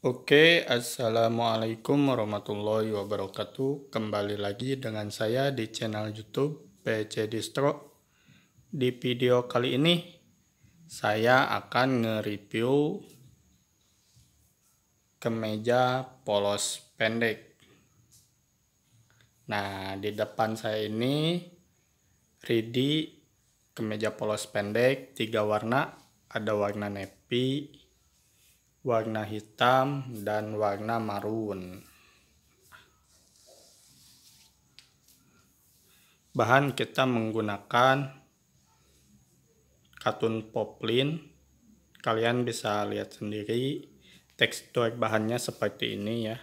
Oke, Assalamualaikum warahmatullahi wabarakatuh. Kembali lagi dengan saya di channel YouTube PC Distro. Di video kali ini, saya akan nge-review kemeja polos pendek. Nah, di depan saya ini, ready kemeja polos pendek, tiga warna, ada warna nepi, warna hitam dan warna marun. Bahan kita menggunakan katun poplin. Kalian bisa lihat sendiri tekstur bahannya seperti ini ya.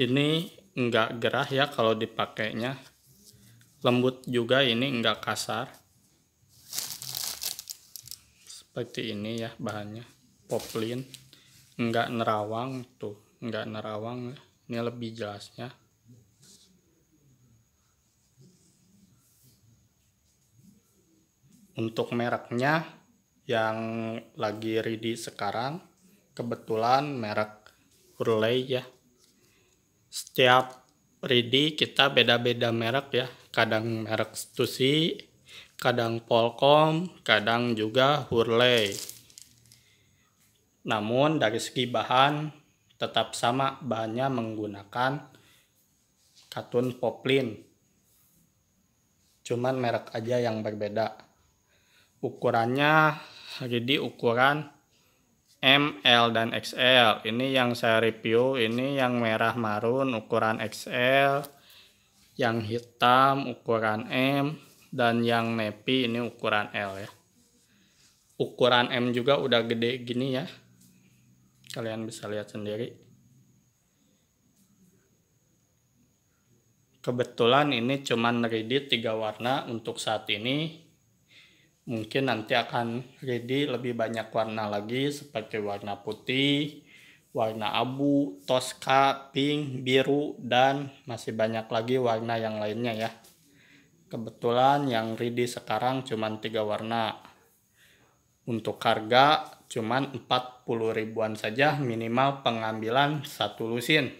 Ini enggak gerah ya kalau dipakainya. Lembut juga ini enggak kasar seperti ini ya bahannya poplin enggak nerawang tuh enggak nerawang ini lebih jelasnya untuk mereknya yang lagi ready sekarang kebetulan merek Hurley ya setiap ready kita beda-beda merek ya kadang merek Stussy kadang Polkom, kadang juga Hurley. Namun dari segi bahan tetap sama bahannya menggunakan katun poplin. Cuman merek aja yang berbeda. Ukurannya jadi ukuran M, L, dan XL. Ini yang saya review, ini yang merah marun ukuran XL, yang hitam ukuran M, dan yang nepi ini ukuran L ya ukuran M juga udah gede gini ya kalian bisa lihat sendiri kebetulan ini cuman ready tiga warna untuk saat ini mungkin nanti akan ready lebih banyak warna lagi seperti warna putih warna abu, toska, pink, biru, dan masih banyak lagi warna yang lainnya ya. Kebetulan yang ready sekarang cuma tiga warna. Untuk harga cuma 40 ribuan saja minimal pengambilan satu lusin.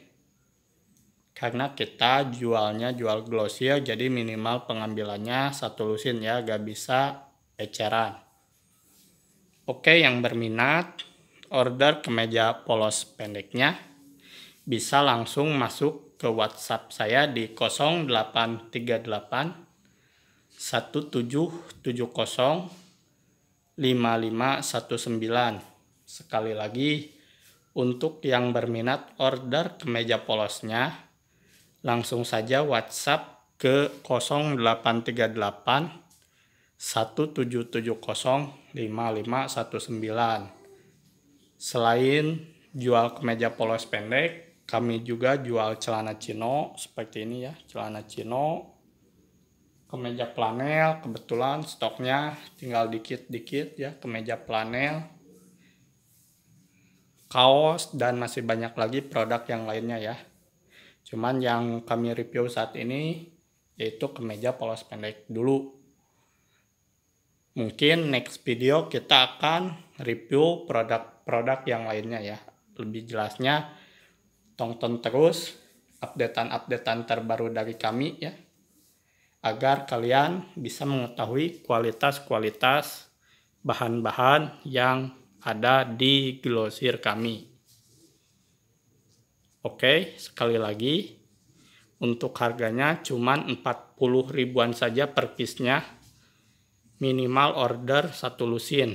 Karena kita jualnya jual glossier jadi minimal pengambilannya satu lusin ya gak bisa eceran. Oke yang berminat order kemeja polos pendeknya bisa langsung masuk ke WhatsApp saya di 0838 sembilan Sekali lagi, untuk yang berminat order kemeja polosnya, langsung saja WhatsApp ke 0838 sembilan Selain jual kemeja polos pendek, kami juga jual celana chino seperti ini ya, celana chino kemeja flanel kebetulan stoknya tinggal dikit-dikit ya kemeja flanel kaos dan masih banyak lagi produk yang lainnya ya cuman yang kami review saat ini yaitu kemeja polos pendek dulu mungkin next video kita akan review produk-produk yang lainnya ya lebih jelasnya tonton terus updatean-updatean terbaru dari kami ya agar kalian bisa mengetahui kualitas-kualitas bahan-bahan yang ada di glosir kami. Oke, sekali lagi untuk harganya cuma 40 ribuan saja per piece Minimal order satu lusin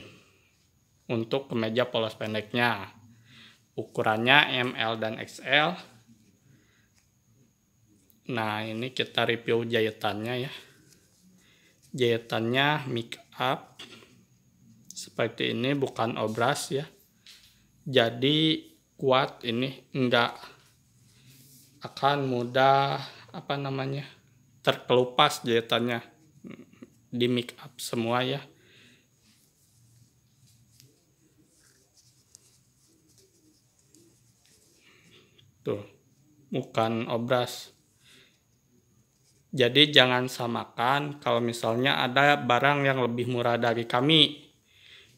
untuk kemeja polos pendeknya. Ukurannya ML dan XL Nah, ini kita review jahitannya ya. Jahitannya make up seperti ini bukan obras ya. Jadi kuat ini enggak akan mudah apa namanya? terkelupas jahitannya di make up semua ya. Tuh, bukan obras jadi jangan samakan kalau misalnya ada barang yang lebih murah dari kami.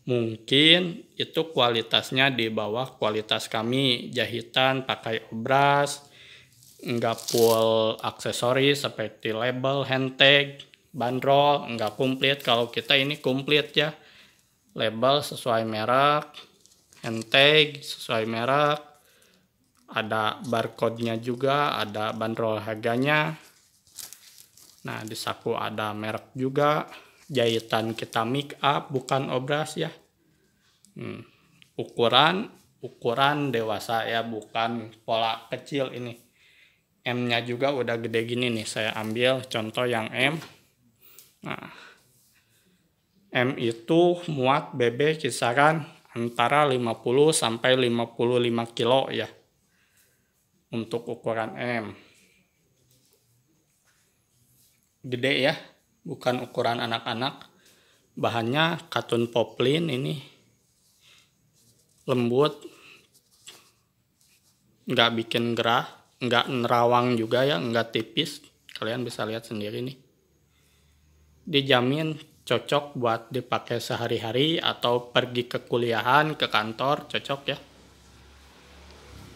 Mungkin itu kualitasnya di bawah kualitas kami. Jahitan pakai obras, nggak full aksesoris seperti label, hand tag, bandrol, nggak komplit. Kalau kita ini komplit ya. Label sesuai merek, hand tag sesuai merek, ada barcode-nya juga, ada bandrol harganya, Nah, di saku ada merek juga. Jahitan kita make up, bukan obras ya. Hmm. Ukuran, ukuran dewasa ya, bukan pola kecil ini. M-nya juga udah gede gini nih. Saya ambil contoh yang M. Nah, M itu muat BB kisaran antara 50 sampai 55 kilo ya. Untuk ukuran M gede ya, bukan ukuran anak-anak. Bahannya katun poplin ini lembut, nggak bikin gerah, nggak nerawang juga ya, nggak tipis. Kalian bisa lihat sendiri nih. Dijamin cocok buat dipakai sehari-hari atau pergi ke kuliahan, ke kantor, cocok ya.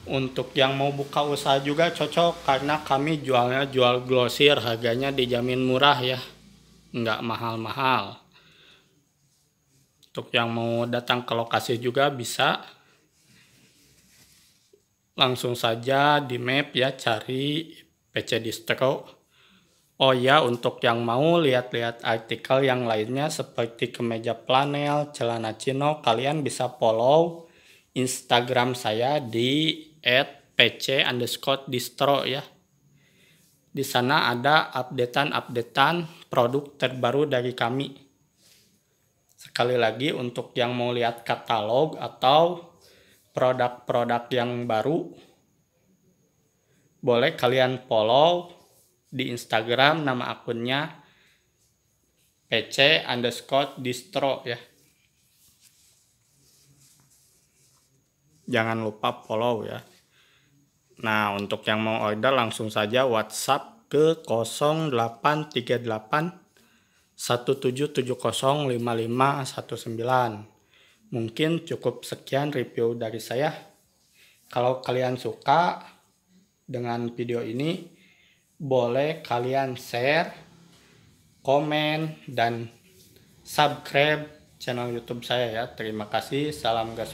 Untuk yang mau buka usaha juga cocok karena kami jualnya jual glosir harganya dijamin murah ya. Nggak mahal-mahal. Untuk yang mau datang ke lokasi juga bisa langsung saja di map ya cari PC Distro. Oh ya, untuk yang mau lihat-lihat artikel yang lainnya seperti kemeja planel, celana chino, kalian bisa follow Instagram saya di @pc underscore distro ya. Di sana ada updatean-updatean produk terbaru dari kami. Sekali lagi untuk yang mau lihat katalog atau produk-produk yang baru, boleh kalian follow di Instagram nama akunnya pc underscore distro ya. jangan lupa follow ya. Nah, untuk yang mau order langsung saja WhatsApp ke 0838 177055519. Mungkin cukup sekian review dari saya. Kalau kalian suka dengan video ini, boleh kalian share, komen, dan subscribe channel YouTube saya ya. Terima kasih. Salam gas.